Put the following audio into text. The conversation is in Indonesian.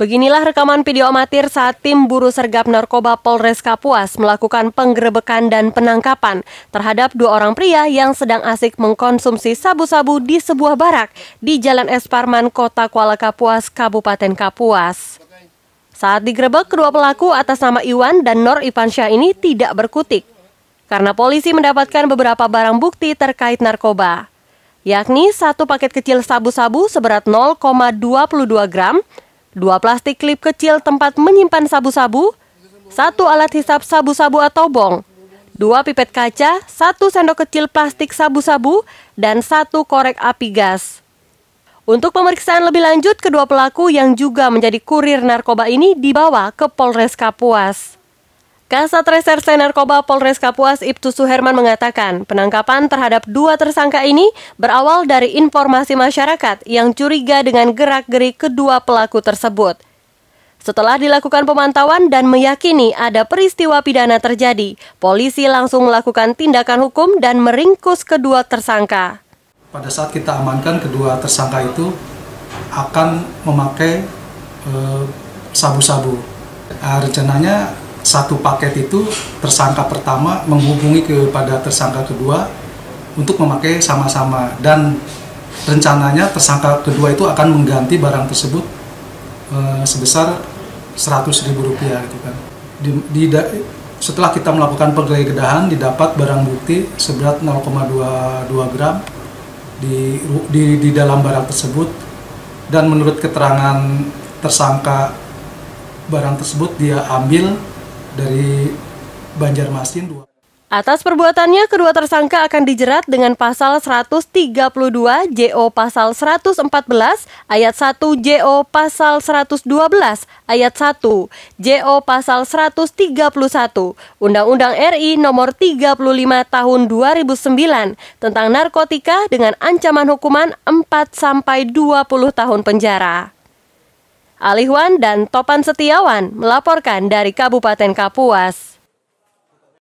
Beginilah rekaman video amatir saat tim buru sergap narkoba Polres Kapuas melakukan penggerebekan dan penangkapan terhadap dua orang pria yang sedang asik mengkonsumsi sabu-sabu di sebuah barak di Jalan Esparman, Kota Kuala Kapuas, Kabupaten Kapuas. Saat digerebek, kedua pelaku atas nama Iwan dan Nor Ipansyah ini tidak berkutik karena polisi mendapatkan beberapa barang bukti terkait narkoba, yakni satu paket kecil sabu-sabu seberat 0,22 gram, dua plastik klip kecil tempat menyimpan sabu-sabu, satu alat hisap sabu-sabu atau bong, dua pipet kaca, satu sendok kecil plastik sabu-sabu, dan satu korek api gas. Untuk pemeriksaan lebih lanjut, kedua pelaku yang juga menjadi kurir narkoba ini dibawa ke Polres Kapuas. Kasat Reserse Narkoba Polres Kapuas Ibtu Suherman mengatakan, penangkapan terhadap dua tersangka ini berawal dari informasi masyarakat yang curiga dengan gerak-gerik kedua pelaku tersebut. Setelah dilakukan pemantauan dan meyakini ada peristiwa pidana terjadi, polisi langsung melakukan tindakan hukum dan meringkus kedua tersangka. Pada saat kita amankan kedua tersangka itu akan memakai eh, sabu-sabu. Eh, rencananya satu paket itu tersangka pertama menghubungi kepada tersangka kedua untuk memakai sama-sama dan rencananya tersangka kedua itu akan mengganti barang tersebut e, sebesar seratus ribu rupiah gitu kan. Di, di, setelah kita melakukan penggeledahan didapat barang bukti seberat 0,22 gram di, di di dalam barang tersebut dan menurut keterangan tersangka barang tersebut dia ambil dari Banjarmasin dua. Atas perbuatannya, kedua tersangka akan dijerat dengan pasal 132 JO pasal 114 ayat 1 JO pasal 112 ayat 1 JO pasal 131 Undang-Undang RI nomor 35 tahun 2009 tentang narkotika dengan ancaman hukuman 4 sampai 20 tahun penjara. Alihwan dan Topan Setiawan melaporkan dari Kabupaten Kapuas.